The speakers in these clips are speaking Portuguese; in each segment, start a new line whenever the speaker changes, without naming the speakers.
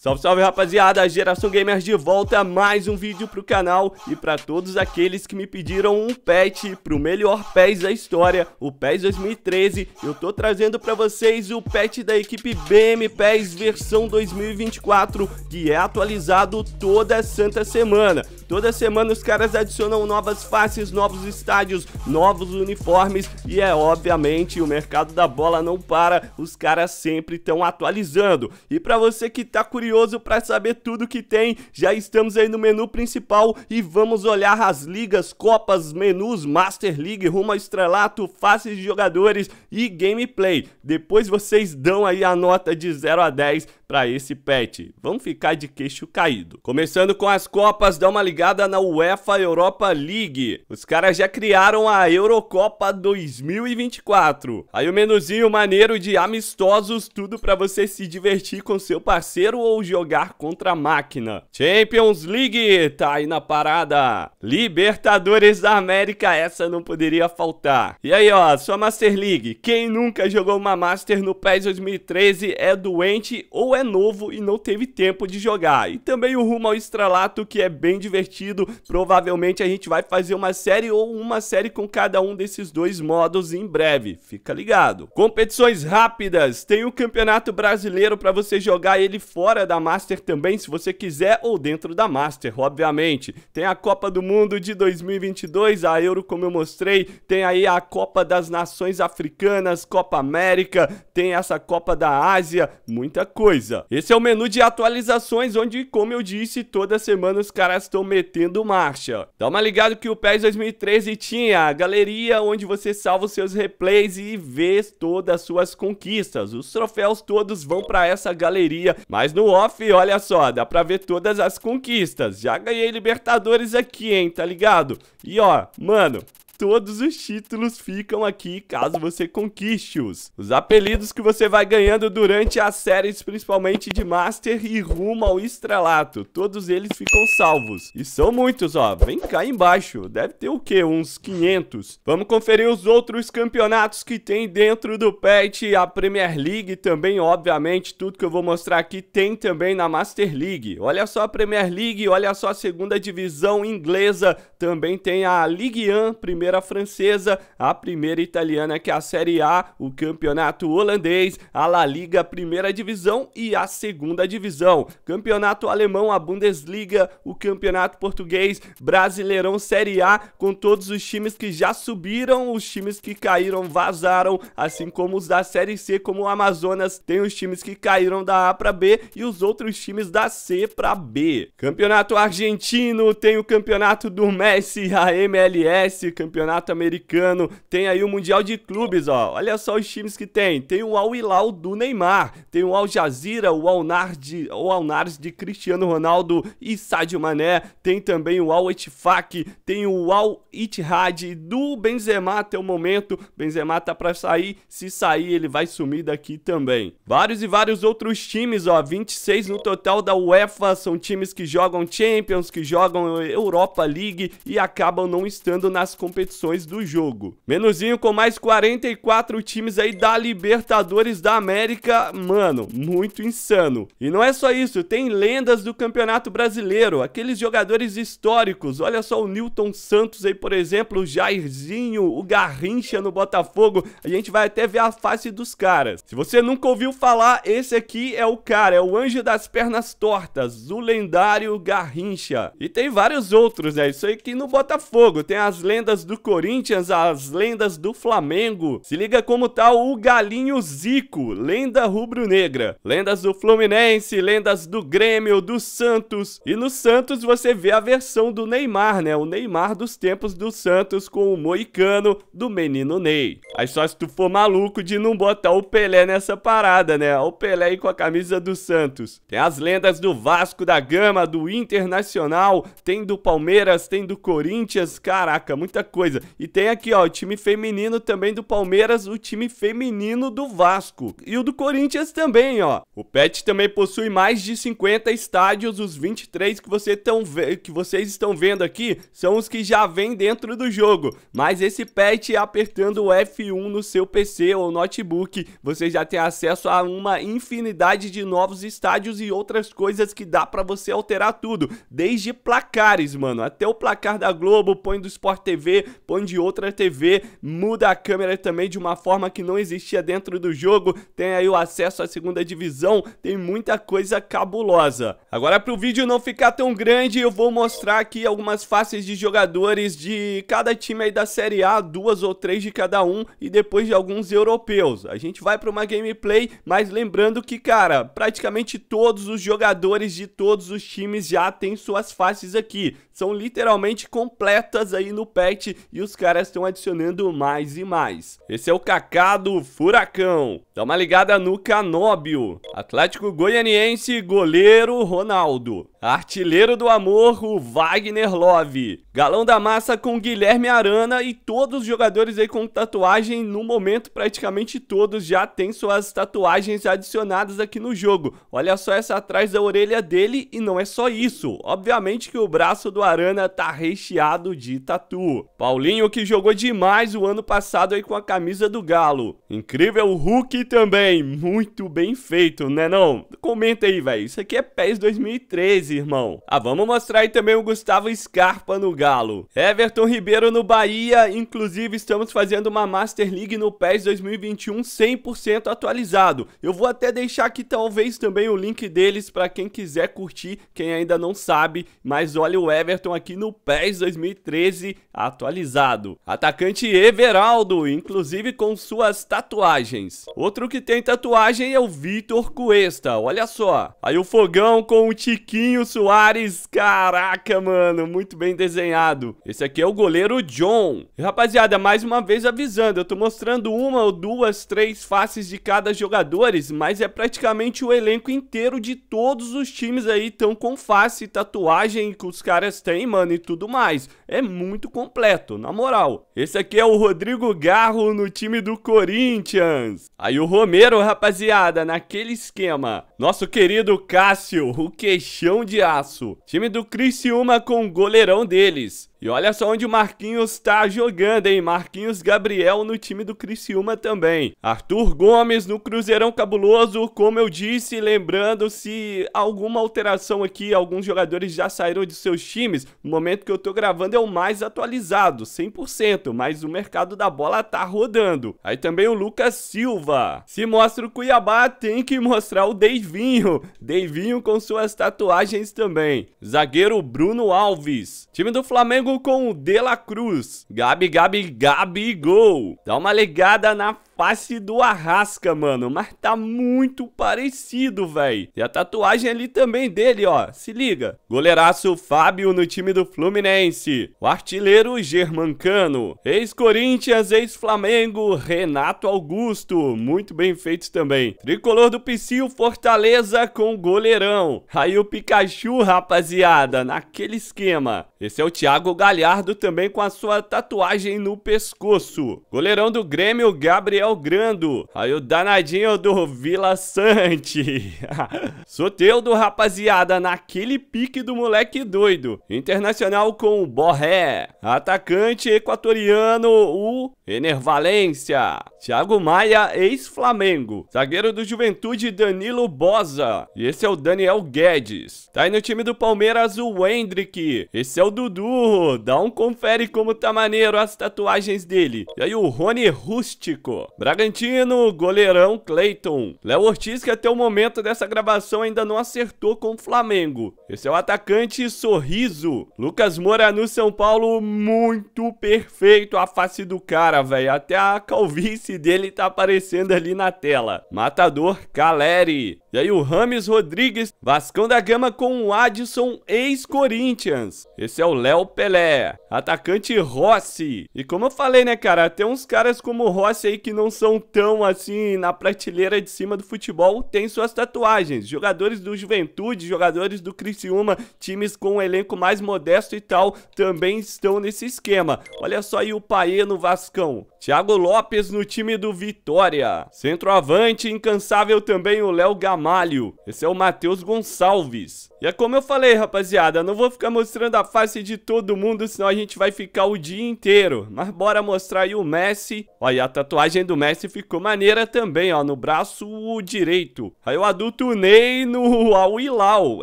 Salve, salve rapaziada, Geração Gamers de volta, mais um vídeo pro canal e pra todos aqueles que me pediram um patch pro melhor PES da história, o PES 2013, eu tô trazendo pra vocês o patch da equipe BM PES versão 2024, que é atualizado toda santa semana. Toda semana os caras adicionam novas faces, novos estádios, novos uniformes e é obviamente o mercado da bola não para, os caras sempre estão atualizando. E para você que tá curioso para saber tudo que tem, já estamos aí no menu principal e vamos olhar as ligas, copas, menus, Master League, rumo ao estrelato, faces de jogadores e gameplay. Depois vocês dão aí a nota de 0 a 10 para esse patch. Vamos ficar de queixo caído. Começando com as copas, dá uma ligada ligada na UEFA Europa League. Os caras já criaram a Eurocopa 2024. Aí o um menuzinho maneiro de amistosos, tudo para você se divertir com seu parceiro ou jogar contra a máquina. Champions League tá aí na parada. Libertadores da América, essa não poderia faltar. E aí, ó, sua Master League. Quem nunca jogou uma Master no PES 2013 é doente ou é novo e não teve tempo de jogar. E também o rumo ao estralato que é bem divertido divertido. Provavelmente a gente vai fazer uma série ou uma série com cada um desses dois modos em breve. Fica ligado. Competições rápidas. Tem o Campeonato Brasileiro para você jogar ele fora da Master também, se você quiser, ou dentro da Master, obviamente. Tem a Copa do Mundo de 2022, a Euro, como eu mostrei. Tem aí a Copa das Nações Africanas, Copa América. Tem essa Copa da Ásia. Muita coisa. Esse é o menu de atualizações, onde, como eu disse, toda semana os caras estão metendo marcha. Dá uma ligada que o PES 2013 tinha a galeria onde você salva os seus replays e vê todas as suas conquistas. Os troféus todos vão para essa galeria, mas no off, olha só, dá pra ver todas as conquistas. Já ganhei Libertadores aqui, hein, tá ligado? E ó, mano, Todos os títulos ficam aqui caso você conquiste-os. Os apelidos que você vai ganhando durante as séries, principalmente de Master e rumo ao Estrelato. Todos eles ficam salvos. E são muitos, ó. Vem cá embaixo. Deve ter o quê? Uns 500. Vamos conferir os outros campeonatos que tem dentro do patch. A Premier League também, obviamente. Tudo que eu vou mostrar aqui tem também na Master League. Olha só a Premier League, olha só a segunda divisão inglesa. Também tem a Ligue 1, primeira primeira francesa, a primeira italiana que é a Série A, o campeonato holandês, a La Liga, a primeira divisão e a segunda divisão. Campeonato alemão, a Bundesliga, o campeonato português, Brasileirão Série A, com todos os times que já subiram, os times que caíram vazaram, assim como os da Série C, como o Amazonas, tem os times que caíram da A para B e os outros times da C para B. Campeonato argentino, tem o campeonato do Messi, a MLS, campeonato campeonato americano, tem aí o Mundial de Clubes, ó. Olha só os times que tem. Tem o Al Hilal do Neymar, tem o Al Jazeera, o Al Nard, o Al Nard de Cristiano Ronaldo e Sadio Mané, tem também o Al Ettifaq, tem o Al Ittihad do Benzema até o momento. Benzema tá para sair, se sair ele vai sumir daqui também. Vários e vários outros times, ó, 26 no total da UEFA, são times que jogam Champions, que jogam Europa League e acabam não estando nas competições competições do jogo. Menuzinho com mais 44 times aí da Libertadores da América, mano, muito insano. E não é só isso, tem lendas do Campeonato Brasileiro, aqueles jogadores históricos, olha só o Newton Santos aí, por exemplo, o Jairzinho, o Garrincha no Botafogo, a gente vai até ver a face dos caras. Se você nunca ouviu falar, esse aqui é o cara, é o anjo das pernas tortas, o lendário Garrincha. E tem vários outros, né? Isso aí que no Botafogo tem as lendas do Corinthians as lendas do Flamengo. Se liga como tá o Galinho Zico, lenda rubro-negra. Lendas do Fluminense, lendas do Grêmio, do Santos. E no Santos você vê a versão do Neymar, né? O Neymar dos tempos do Santos com o Moicano do Menino Ney. Aí só se tu for maluco de não botar o Pelé nessa parada, né? O Pelé aí com a camisa do Santos. Tem as lendas do Vasco da Gama, do Internacional, tem do Palmeiras, tem do Corinthians. Caraca, muita coisa coisa. E tem aqui, ó, o time feminino também do Palmeiras, o time feminino do Vasco. E o do Corinthians também, ó. O PET também possui mais de 50 estádios, os 23 que, você tão que vocês estão vendo aqui são os que já vêm dentro do jogo. Mas esse PET, apertando o F1 no seu PC ou notebook, você já tem acesso a uma infinidade de novos estádios e outras coisas que dá para você alterar tudo. Desde placares, mano, até o placar da Globo, põe do Sport TV, põe de outra TV, muda a câmera também de uma forma que não existia dentro do jogo, tem aí o acesso à segunda divisão, tem muita coisa cabulosa. Agora para o vídeo não ficar tão grande, eu vou mostrar aqui algumas faces de jogadores de cada time aí da Série A, duas ou três de cada um e depois de alguns europeus. A gente vai para uma gameplay, mas lembrando que, cara, praticamente todos os jogadores de todos os times já têm suas faces aqui. São literalmente completas aí no patch e os caras estão adicionando mais e mais. Esse é o Kaká do Furacão. Dá uma ligada no Canóbio. Atlético Goianiense, goleiro Ronaldo. Artilheiro do Amor, o Wagner Love. Galão da Massa com Guilherme Arana e todos os jogadores aí com tatuagem. No momento, praticamente todos já têm suas tatuagens adicionadas aqui no jogo. Olha só essa atrás da orelha dele e não é só isso. Obviamente que o braço do Arana tá recheado de tatu. Paulinho que jogou demais o ano passado aí com a camisa do Galo. Incrível o Hulk também. Muito bem feito, né não? Comenta aí, velho. Isso aqui é PES 2013 irmão. Ah, vamos mostrar aí também o Gustavo Scarpa no Galo. Everton Ribeiro no Bahia. Inclusive, estamos fazendo uma Master League no PES 2021 100% atualizado. Eu vou até deixar aqui talvez também o link deles para quem quiser curtir, quem ainda não sabe. Mas olha o Everton aqui no PES 2013 atualizado. Atacante Everaldo, inclusive com suas tatuagens. Outro que tem tatuagem é o Vitor Cuesta, olha só. Aí o Fogão com o Tiquinho Luizinho Soares. Caraca, mano, muito bem desenhado. Esse aqui é o goleiro John. rapaziada, mais uma vez avisando, eu tô mostrando uma ou duas, três faces de cada jogadores, mas é praticamente o elenco inteiro de todos os times aí tão com face, tatuagem que os caras têm, mano, e tudo mais. É muito completo, na moral. Esse aqui é o Rodrigo Garro no time do Corinthians. Aí o Romero, rapaziada, naquele esquema. Nosso querido Cássio, o queixão de aço. Time do Criciúma com o goleirão deles. E olha só onde o Marquinhos está jogando, hein? Marquinhos Gabriel no time do Criciúma também. Arthur Gomes no Cruzeirão Cabuloso, como eu disse, lembrando se alguma alteração aqui, alguns jogadores já saíram de seus times. No momento que eu tô gravando é o mais atualizado, 100%, mas o mercado da bola tá rodando. Aí também o Lucas Silva. Se mostra o Cuiabá, tem que mostrar o Deivinho. Deivinho com suas tatuagens também. Zagueiro Bruno Alves. Time do Flamengo com o De La Cruz. Gabi, Gabi, Gabi, gol. Dá uma ligada na passe do Arrasca, mano. Mas tá muito parecido, velho. E a tatuagem ali também dele, ó. Se liga. Goleiraço Fábio no time do Fluminense. O artilheiro Germancano. Ex-Corinthians, ex-Flamengo, Renato Augusto. Muito bem feito também. Tricolor do Psyu, Fortaleza com goleirão. Aí o Pikachu, rapaziada, naquele esquema. Esse é o Thiago Galhardo também com a sua tatuagem no pescoço. Goleirão do Grêmio, Gabriel Rafael Grando. Aí o danadinho do Vila Sante. Soteudo, rapaziada, naquele pique do moleque doido. Internacional com o Borré. Atacante equatoriano, o Enervalência. Thiago Maia, ex-Flamengo. Zagueiro do Juventude, Danilo Bosa. E esse é o Daniel Guedes. Tá aí no time do Palmeiras o Hendrick. Esse é o Dudu. Dá um confere como tá maneiro as tatuagens dele. E aí o Rony Rústico. Bragantino, goleirão Clayton. Léo Ortiz, que até o momento dessa gravação ainda não acertou com o Flamengo. Esse é o atacante Sorriso. Lucas Moura no São Paulo, muito perfeito a face do cara, velho. Até a calvície dele tá aparecendo ali na tela. Matador Caleri. E aí o Rames Rodrigues, Vascão da Gama com o Adson, ex-Corinthians. Esse é o Léo Pelé. Atacante Rossi. E como eu falei, né, cara, tem uns caras como o Rossi aí que não não são tão assim na prateleira de cima do futebol tem suas tatuagens. Jogadores do Juventude, jogadores do Criciúma, times com um elenco mais modesto e tal, também estão nesse esquema. Olha só aí o Paê no Vascão. Thiago Lopes no time do Vitória. Centroavante, incansável também o Léo Gamalho. Esse é o Matheus Gonçalves. E é como eu falei, rapaziada, não vou ficar mostrando a face de todo mundo, senão a gente vai ficar o dia inteiro. Mas bora mostrar aí o Messi. Olha, a tatuagem do Messi ficou maneira também, ó, no braço direito. Aí o adulto Ney no Awilau,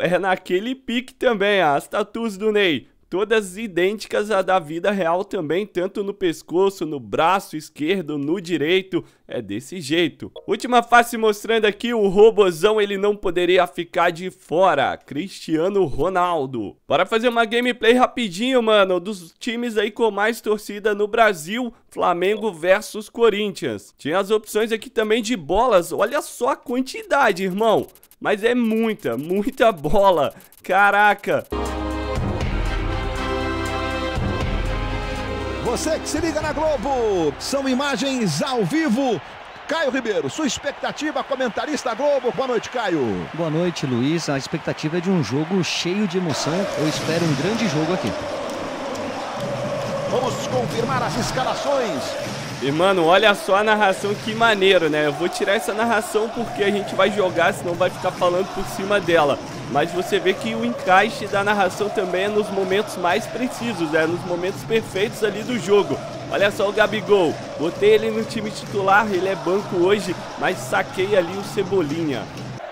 é naquele pique também, ó, as tatuas do Ney todas idênticas à da vida real também, tanto no pescoço, no braço esquerdo, no direito, é desse jeito. Última face mostrando aqui, o robozão ele não poderia ficar de fora, Cristiano Ronaldo. Bora fazer uma gameplay rapidinho, mano, dos times aí com mais torcida no Brasil, Flamengo versus Corinthians. Tinha as opções aqui também de bolas, olha só a quantidade, irmão. Mas é muita, muita bola. Caraca. você que se liga na Globo. São imagens ao vivo Caio Ribeiro, sua expectativa, comentarista Globo. Boa noite, Caio. Boa noite, Luiz. A expectativa é de um jogo cheio de emoção. Eu espero um grande jogo aqui. Vamos confirmar as escalações e, mano, olha só a narração, que maneiro, né? Eu vou tirar essa narração porque a gente vai jogar, senão vai ficar falando por cima dela. Mas você vê que o encaixe da narração também é nos momentos mais precisos, né? Nos momentos perfeitos ali do jogo. Olha só o Gabigol. Botei ele no time titular, ele é banco hoje, mas saquei ali o Cebolinha.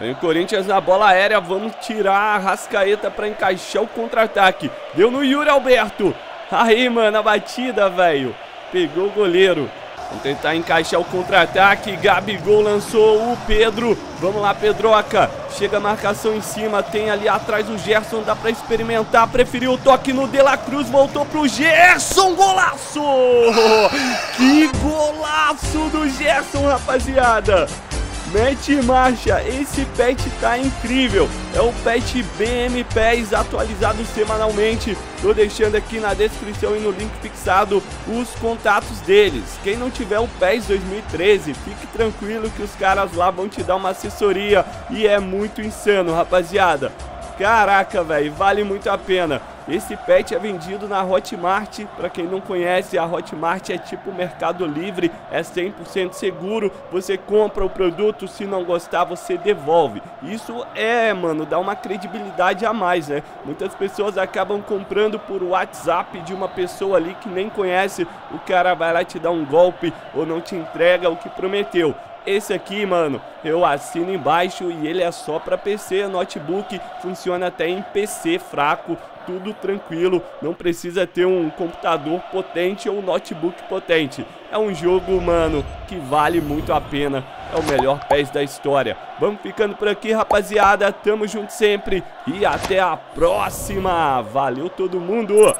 Vem o Corinthians na bola aérea, vamos tirar a Rascaeta para encaixar o contra-ataque. Deu no Yuri Alberto. Aí, mano, a batida, velho. Pegou o goleiro. Vamos tentar encaixar o contra-ataque. Gabigol lançou o Pedro. Vamos lá, Pedroca. Chega a marcação em cima. Tem ali atrás o Gerson. Dá pra experimentar. Preferiu o toque no De La Cruz. Voltou pro Gerson. Golaço! Que golaço do Gerson, rapaziada! Mete marcha, esse pet tá incrível. É o pet BM Pés atualizado semanalmente. Tô deixando aqui na descrição e no link fixado os contatos deles. Quem não tiver o PES 2013, fique tranquilo que os caras lá vão te dar uma assessoria e é muito insano, rapaziada. Caraca, velho, vale muito a pena. Esse pet é vendido na Hotmart. Para quem não conhece, a Hotmart é tipo Mercado Livre, é 100% seguro. Você compra o produto, se não gostar, você devolve. Isso é, mano, dá uma credibilidade a mais, né? Muitas pessoas acabam comprando por WhatsApp de uma pessoa ali que nem conhece. O cara vai lá te dar um golpe ou não te entrega o que prometeu esse aqui, mano, eu assino embaixo e ele é só pra PC, notebook, funciona até em PC fraco, tudo tranquilo, não precisa ter um computador potente ou um notebook potente. É um jogo, mano, que vale muito a pena, é o melhor PES da história. Vamos ficando por aqui, rapaziada, tamo junto sempre e até a próxima. Valeu todo mundo!